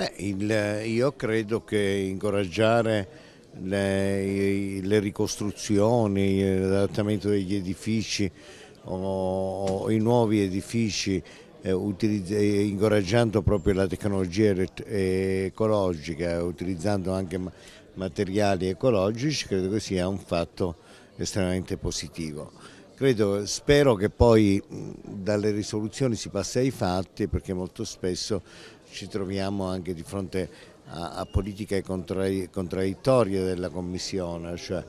Beh, il, io credo che incoraggiare le, le ricostruzioni, l'adattamento degli edifici o, o, i nuovi edifici eh, utilizz, eh, incoraggiando proprio la tecnologia ecologica, utilizzando anche materiali ecologici, credo che sia un fatto estremamente positivo. Credo, spero che poi dalle risoluzioni si passi ai fatti perché molto spesso ci troviamo anche di fronte a, a politiche contraddittorie della Commissione, cioè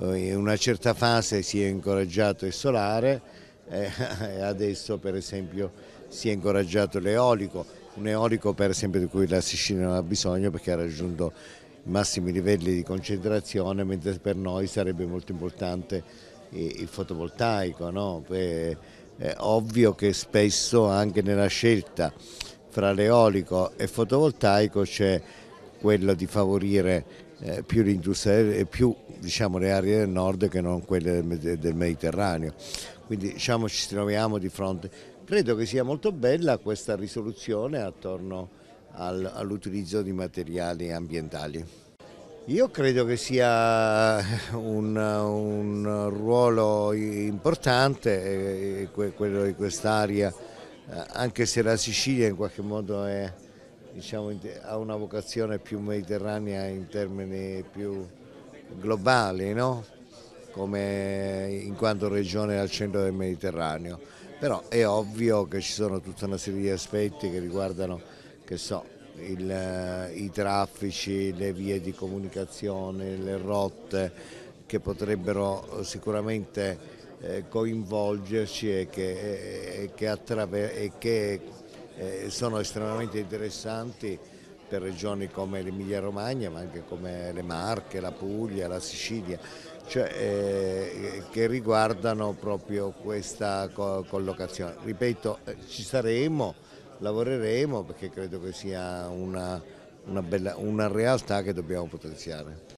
eh, in una certa fase si è incoraggiato il solare eh, e adesso per esempio si è incoraggiato l'eolico, un eolico per esempio di cui la Sicilia non ha bisogno perché ha raggiunto i massimi livelli di concentrazione mentre per noi sarebbe molto importante il fotovoltaico, no? Beh, è ovvio che spesso anche nella scelta fra l'eolico e fotovoltaico c'è quello di favorire eh, più, eh, più diciamo, le aree del nord che non quelle del, del Mediterraneo. Quindi diciamo, ci troviamo di fronte. Credo che sia molto bella questa risoluzione attorno al, all'utilizzo di materiali ambientali. Io credo che sia un, un ruolo importante eh, quello di quest'area, eh, anche se la Sicilia in qualche modo è, diciamo, ha una vocazione più mediterranea in termini più globali, no? come in quanto regione al centro del Mediterraneo. Però è ovvio che ci sono tutta una serie di aspetti che riguardano, che so, il, eh, i traffici, le vie di comunicazione, le rotte che potrebbero eh, sicuramente eh, coinvolgerci e che, e che, e che sono estremamente interessanti per regioni come l'Emilia Romagna ma anche come le Marche, la Puglia, la Sicilia, cioè, eh, che riguardano proprio questa collocazione. Ripeto, ci saremo lavoreremo perché credo che sia una, una, bella, una realtà che dobbiamo potenziare.